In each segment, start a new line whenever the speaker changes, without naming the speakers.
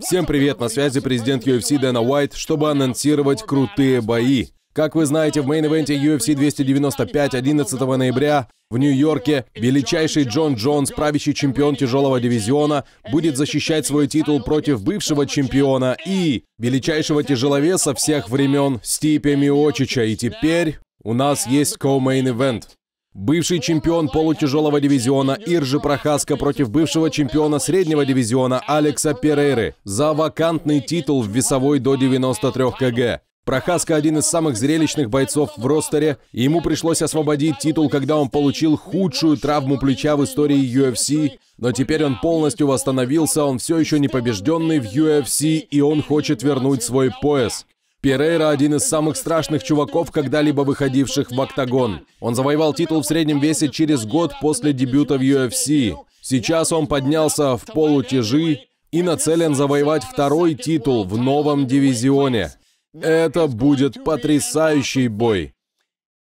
Всем привет, на связи президент UFC Дэна Уайт, чтобы анонсировать крутые бои. Как вы знаете, в мейн-эвенте UFC 295 11 ноября в Нью-Йорке величайший Джон Джонс, правящий чемпион тяжелого дивизиона, будет защищать свой титул против бывшего чемпиона и величайшего тяжеловеса всех времен Стипе Миочича. И теперь у нас есть ко-мейн-эвент. Бывший чемпион полутяжелого дивизиона Иржи Прохаска против бывшего чемпиона среднего дивизиона Алекса Перейры за вакантный титул в весовой до 93 кг. Прохаска один из самых зрелищных бойцов в ростере, и ему пришлось освободить титул, когда он получил худшую травму плеча в истории UFC, но теперь он полностью восстановился, он все еще не побежденный в UFC, и он хочет вернуть свой пояс. Перейра – один из самых страшных чуваков, когда-либо выходивших в октагон. Он завоевал титул в среднем весе через год после дебюта в UFC. Сейчас он поднялся в полутяжи и нацелен завоевать второй титул в новом дивизионе. Это будет потрясающий бой.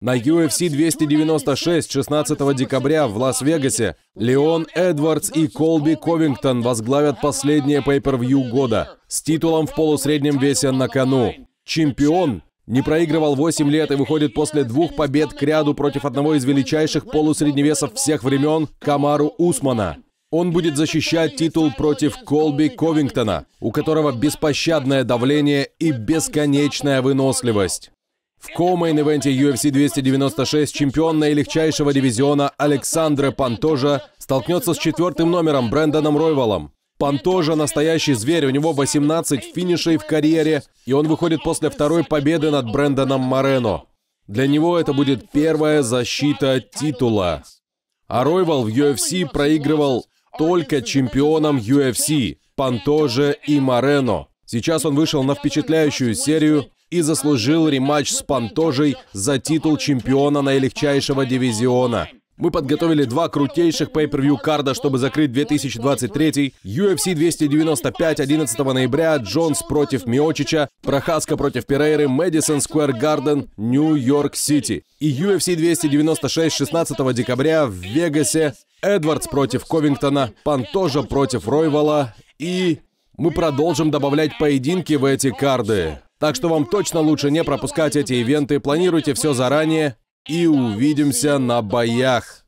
На UFC 296 16 декабря в Лас-Вегасе Леон Эдвардс и Колби Ковингтон возглавят последнее pay-per-view года с титулом в полусреднем весе на кону. Чемпион не проигрывал 8 лет и выходит после двух побед к ряду против одного из величайших полусредневесов всех времен Камару Усмана. Он будет защищать титул против Колби Ковингтона, у которого беспощадное давление и бесконечная выносливость. В комейн-ивенте UFC 296 чемпион наилегчайшего дивизиона Александре Пантожа столкнется с четвертым номером Брэндоном Ройвалом. Пан тоже настоящий зверь, у него 18 финишей в карьере, и он выходит после второй победы над Брэндоном Морено. Для него это будет первая защита титула. А Ройвал в UFC проигрывал только чемпионам UFC, Пантоже и Морено. Сейчас он вышел на впечатляющую серию и заслужил рематч с Пантожей за титул чемпиона наилегчайшего дивизиона – мы подготовили два крутейших pay карда, чтобы закрыть 2023 UFC 295 11 ноября, Джонс против Миочича, Прохаска против Перейры, Мэдисон Сквер Гарден, Нью-Йорк-Сити. И UFC 296 16 декабря в Вегасе, Эдвардс против Ковингтона, Пантожа против Ройвала. и... Мы продолжим добавлять поединки в эти карды. Так что вам точно лучше не пропускать эти ивенты, планируйте все заранее и увидимся на боях.